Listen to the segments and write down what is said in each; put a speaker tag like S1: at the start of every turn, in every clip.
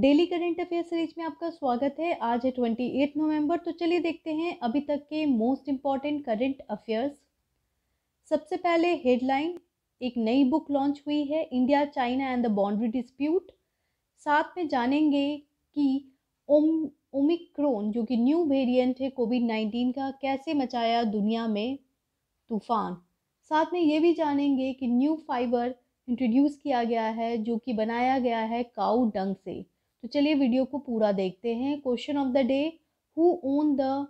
S1: daily current affair series में आपका स्वागत है आज है ट्वेंटी एट नवम्बर तो चलिए देखते हैं अभी तक के मोस्ट इम्पॉर्टेंट करंट अफेयर्स सबसे पहले हेडलाइन एक नई बुक लॉन्च हुई है India China and the boundary dispute साथ में जानेंगे कि ओम ओमिक्रोन जो कि न्यू वेरिएंट है कोविड नाइन्टीन का कैसे मचाया दुनिया में तूफान साथ में ये भी जानेंगे कि न्यू फाइबर इंट्रोड्यूस किया गया है जो कि बनाया गया है काऊ डंग से तो चलिए वीडियो को पूरा देखते हैं question of the day who won the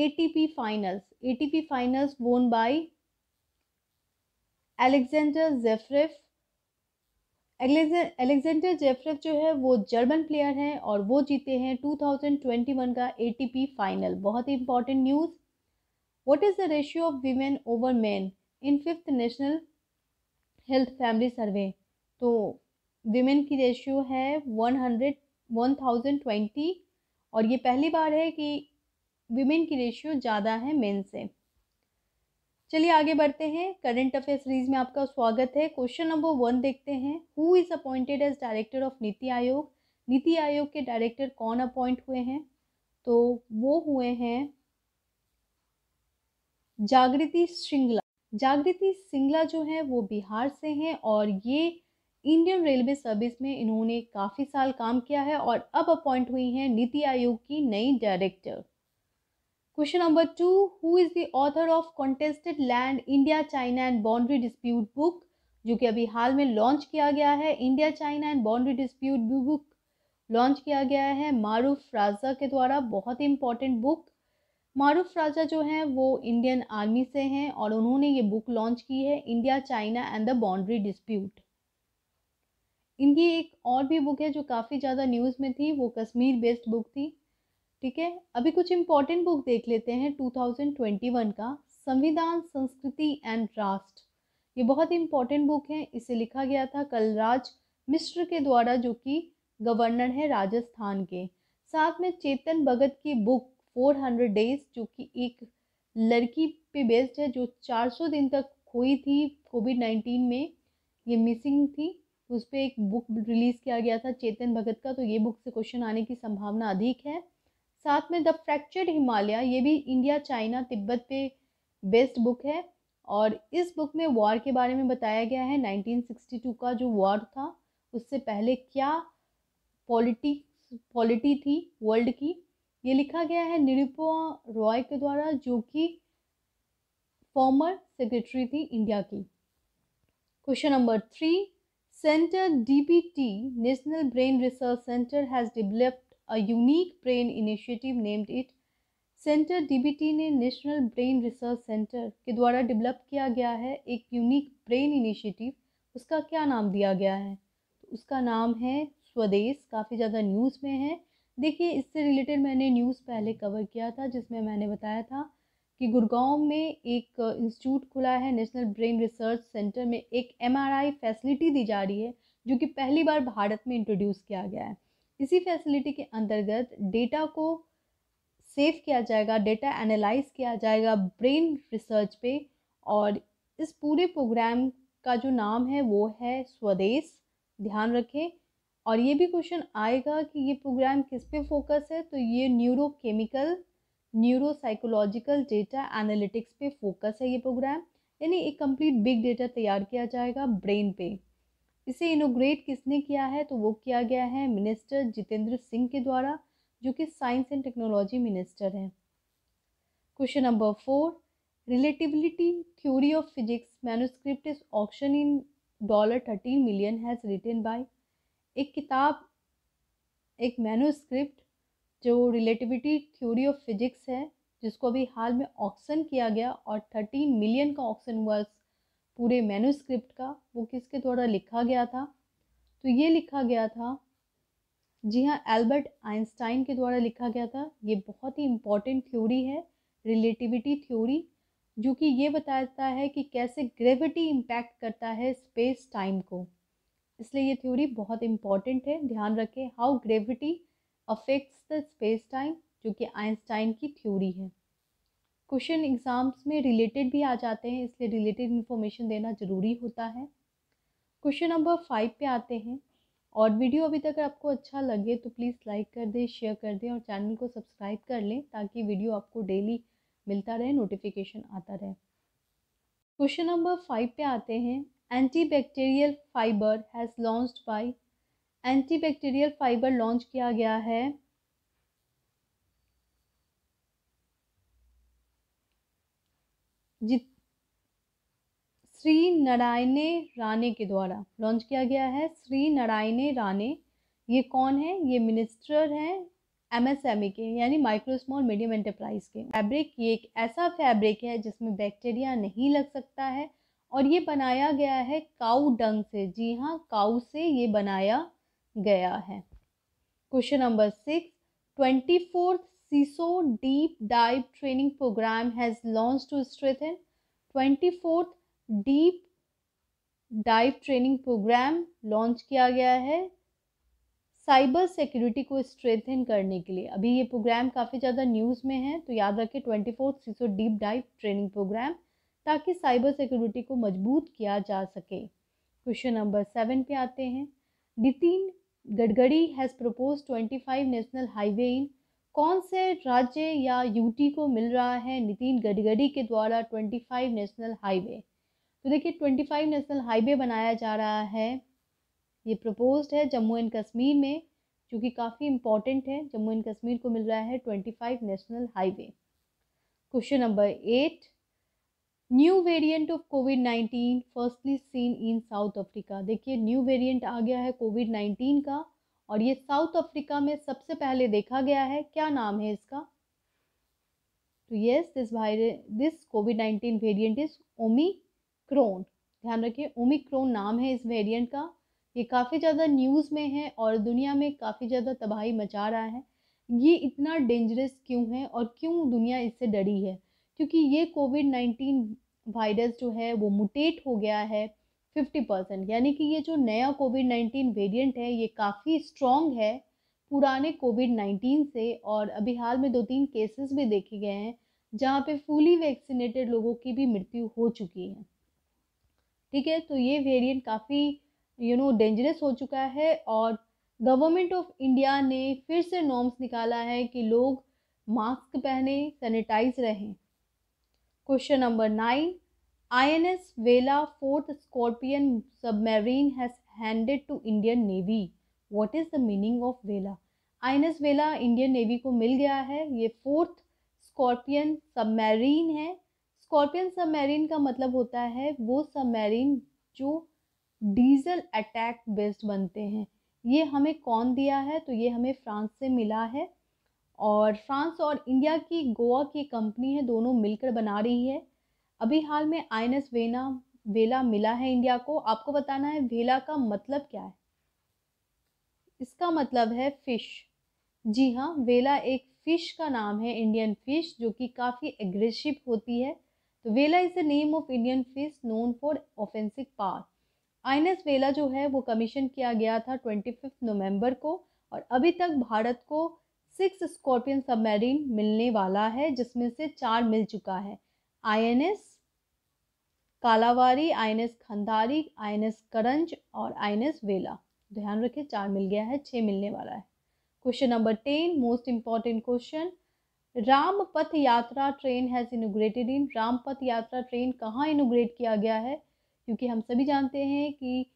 S1: A T P finals A T P finals won by Alexander Zverev Alexander Zverev जो है वो जर्मन प्लेयर हैं और वो जीते हैं 2021 का एटीपी फाइनल बहुत ही important news what is the ratio of women over man in fifth national health family survey तो विमेन की रेशियो है one hundred one thousand twenty और ये पहली बार है कि विमेन की रेशियो ज़्यादा है मेन से चलिए आगे बढ़ते हैं करंट अफेयर सीरीज में आपका स्वागत है क्वेश्चन नंबर वन देखते हैं who is appointed as director of NITI Aayog नीति आयोग के डायरेक्टर कौन अपॉइंट हुए हैं तो वो हुए हैं जागृति सिंगला जागृति सिंगला जो है वो बिहार से हैं और ये इंडियन रेलवे सर्विस में इन्होंने काफ़ी साल काम किया है और अब अपॉइंट हुई हैं नीति आयोग की नई director question number two who is the author of contested land India China and boundary dispute book जो कि अभी हाल में लॉन्च किया गया है India China and boundary dispute book launch किया गया है मारूफ राजा के द्वारा बहुत ही इंपॉर्टेंट बुक मारूफ राजा जो हैं वो इंडियन आर्मी से हैं और उन्होंने ये बुक लॉन्च की है India China and the boundary dispute इनकी एक और भी बुक है जो काफ़ी ज़्यादा न्यूज़ में थी वो कश्मीर बेस्ड बुक थी ठीक है अभी कुछ इम्पॉर्टेंट बुक देख लेते हैं 2021 का संविधान संस्कृति एंड राष्ट्र ये बहुत ही इम्पॉर्टेंट बुक है इसे लिखा गया था कलराज मिश्र के द्वारा जो कि गवर्नर है राजस्थान के साथ में चेतन भगत की बुक 400 डेज जो कि एक लड़की पे बेस्ड है जो 400 दिन तक खोई थी कोविड 19 में ये मिसिंग थी उस पर एक बुक रिलीज़ किया गया था चेतन भगत का तो ये बुक से क्वेश्चन आने की संभावना अधिक है साथ में द फ्रैक्चर्ड हिमालय ये भी इंडिया चाइना तिब्बत पे बेस्ड बुक है और इस बुक में वॉर के बारे में बताया गया है 1962 का जो वॉर था उससे पहले क्या पॉलिटी पॉलिटी थी वर्ल्ड की ये लिखा गया है निरूपा रॉय के द्वारा जो कि फॉर्मर सेक्रेटरी थी इंडिया की question number three Center DBT, National Brain Research Center, has developed a unique brain initiative named it centre DBT ने नेशनल ब्रेन रिसर्च सेंटर के द्वारा डेवलप किया गया है एक यूनिक ब्रेन इनिशिएटिव उसका क्या नाम दिया गया है तो उसका नाम है स्वदेश काफ़ी ज़्यादा न्यूज़ में है देखिए इससे रिलेटेड मैंने न्यूज़ पहले कवर किया था जिसमें मैंने बताया था कि गुड़गांव में एक इंस्टीट्यूट खुला है नेशनल ब्रेन रिसर्च सेंटर में एक एमआरआई फैसिलिटी दी जा रही है जो कि पहली बार भारत में इंट्रोड्यूस किया गया है इसी फैसिलिटी के अंतर्गत डेटा को सेव किया जाएगा डेटा एनालाइज किया जाएगा ब्रेन रिसर्च पे और इस पूरे प्रोग्राम का जो नाम है वो है स्वदेश ध्यान रखें और ये भी क्वेश्चन आएगा कि ये प्रोग्राम किस पे फोकस है तो ये न्यूरोकेमिकल न्यूरोसाइकोलॉजिकल डेटा एनालिटिक्स पे फोकस है ये प्रोग्राम यानी एक कंप्लीट बिग डेटा तैयार किया जाएगा ब्रेन पे इसे इनोग्रेट किसने किया है तो वो किया गया है मिनिस्टर जितेंद्र सिंह के द्वारा जो कि साइंस एंड टेक्नोलॉजी मिनिस्टर हैं question number four relativity theory of physics manuscript is auction in dollar thirteen million has written by एक किताब एक मैनोस्क्रिप्ट जो रिलेटिविटी थ्योरी ऑफ फिजिक्स है जिसको अभी हाल में ऑक्शन किया गया और थर्टीन मिलियन का ऑक्शन हुआ पूरे मैनुस्क्रिप्ट का वो किसके द्वारा लिखा गया था तो ये लिखा गया था जी हाँ एल्बर्ट आइंस्टाइन के द्वारा लिखा गया था ये बहुत ही इम्पॉर्टेंट थ्योरी है रिलेटिविटी थ्योरी जो कि ये बताता है कि कैसे ग्रेविटी इम्पैक्ट करता है स्पेस टाइम को इसलिए ये थ्योरी बहुत इम्पॉर्टेंट है ध्यान रखें how gravity affects the space time जो कि आइंस्टाइन की थ्योरी है क्वेश्चन एग्ज़ाम्स में रिलेटेड भी आ जाते हैं इसलिए रिलेटेड इन्फॉर्मेशन देना ज़रूरी होता है क्वेश्चन नंबर फाइव पे आते हैं और वीडियो अभी तक आपको अच्छा लगे तो प्लीज़ लाइक कर दें शेयर कर दें और चैनल को सब्सक्राइब कर लें ताकि वीडियो आपको डेली मिलता रहे नोटिफिकेशन आता रहे क्वेश्चन नंबर फाइव पे आते हैं anti bacterial fibre has launched by antibacterial fibre launch किया गया है जित श्री नारायणे राणे के द्वारा लॉन्च किया गया है श्री नारायणे राणे ये कौन है ये मिनिस्टर हैं एमएसएमई के यानी माइक्रो स्मॉल मीडियम एंटरप्राइज के फैब्रिक ये एक ऐसा फैब्रिक है जिसमें बैक्टीरिया नहीं लग सकता है और ये बनाया गया है काऊ डंग से जी हाँ काऊ से ये बनाया गया है question number six twenty fourth CISO deep dive training programme has launch to strengthen twenty fourth deep dive training programme launch किया गया है साइबर सिक्योरिटी को स्ट्रेंथन करने के लिए अभी ये प्रोग्राम काफ़ी ज़्यादा न्यूज़ में है तो याद रखें twenty fourth CISO deep dive training programme ताकि साइबर सिक्योरिटी को मजबूत किया जा सके क्वेश्चन नंबर सेवन पे आते हैं Nitin Gadkari has propose 25 national highway in कौन से राज्य या यूटी को मिल रहा है नितिन गडकरी के द्वारा 25 नेशनल हाईवे तो देखिए 25 नेशनल हाईवे बनाया जा रहा है ये प्रपोज्ड है जम्मू एंड कश्मीर में जो कि काफ़ी इम्पोर्टेंट है जम्मू एंड कश्मीर को मिल रहा है five national highway question number eight new variant of COVID nineteen firstly seen in South Africa देखिए न्यू वेरिएंट आ गया है कोविड नाइन्टीन का और ये साउथ अफ्रीका में सबसे पहले देखा गया है क्या नाम है इसका तो yes this virus this COVID nineteen variant is Omicron ध्यान रखिए ओमिक्रोन नाम है इस वेरिएंट का ये काफ़ी ज़्यादा न्यूज़ में है और दुनिया में काफ़ी ज़्यादा तबाही मचा रहा है ये इतना डेंजरस क्यों है और क्यों दुनिया इससे डरी है क्योंकि ये कोविड नाइन्टीन वायरस जो है वो मुटेट हो गया है फिफ्टी परसेंट यानी कि ये जो नया कोविड नाइन्टीन वेरियंट है ये काफ़ी स्ट्रॉन्ग है पुराने कोविड नाइन्टीन से और अभी हाल में दो तीन केसेस भी देखे गए हैं जहाँ पे फुली वैक्सीनेटेड लोगों की भी मृत्यु हो चुकी है ठीक है तो ये वेरिएंट काफ़ी यू नो डेंजरस हो चुका है और गवर्नमेंट ऑफ इंडिया ने फिर से नॉर्म्स निकाला है कि लोग मास्क पहने सैनिटाइज रहें question number nine I N S Vela fourth scorpion submarine has handed to Indian Navy what is the meaning of Vela I N S Vela Indian Navy को मिल गया है ये फोर्थ स्कॉर्पियन सबमेरीन है स्कॉर्पियन सबमेरीन का मतलब होता है वो सबमेरीन जो डीजल अटैक बेस्ड बनते हैं ये हमें कौन दिया है तो ये हमें फ्रांस से मिला है और फ्रांस और इंडिया की गोवा की कंपनी है दोनों मिलकर बना रही है अभी हाल में आई वेना वेला मिला है इंडिया को आपको बताना है वेला का मतलब क्या है इसका मतलब है फ़िश जी हाँ वेला एक फ़िश का नाम है इंडियन फ़िश जो कि काफ़ी एग्रेसिव होती है तो Vela is the name of Indian fish known for offensive power INS Vela जो है वो कमीशन किया गया था ट्वेंटी फिफ्थ नवम्बर को और अभी तक भारत को सिक्स स्कॉर्पियन सबमरीन मिलने वाला है जिसमें से चार मिल चुका है INS Kalvari INS Khanderi INS Karanj और आईएनएस वेला ध्यान रखें चार मिल गया है छः मिलने वाला है question number ten most important question Ram Path Yatra train has inaugurated in Ram Path Yatra train कहाँ इनोग्रेट किया गया है क्योंकि हम सभी जानते हैं कि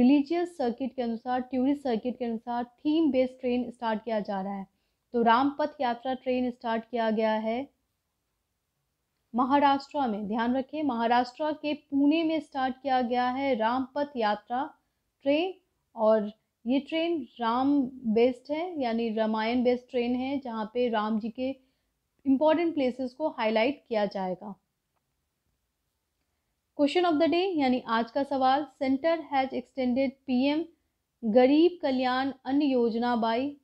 S1: रिलीजियस सर्किट के अनुसार टूरिस्ट सर्किट के अनुसार थीम बेस्ड ट्रेन स्टार्ट किया जा रहा है तो रामपथ यात्रा ट्रेन स्टार्ट किया गया है महाराष्ट्र में ध्यान रखें महाराष्ट्र के पुणे में स्टार्ट किया गया है रामपथ यात्रा ट्रेन और ये ट्रेन राम बेस्ड है यानी रामायण बेस्ड ट्रेन है जहाँ पे राम जी के इम्पॉर्टेंट प्लेसेस को हाईलाइट किया जाएगा क्वेश्चन ऑफ द डे यानी आज का सवाल सेंटर हैज एक्सटेंडेड पीएम गरीब कल्याण अन्न योजना बाई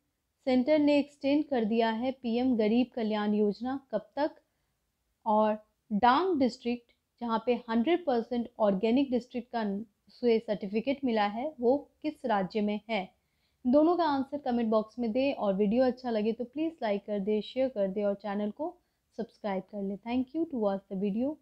S1: सेंटर ने एक्सटेंड कर दिया है पीएम गरीब कल्याण योजना कब तक और डांग डिस्ट्रिक्ट जहाँ पे 100 परसेंट ऑर्गेनिक डिस्ट्रिक्ट का सुए सर्टिफिकेट मिला है वो किस राज्य में है दोनों का आंसर कमेंट बॉक्स में दें और वीडियो अच्छा लगे तो प्लीज़ लाइक कर दे शेयर कर दे और चैनल को सब्सक्राइब कर ले thank you to watch the video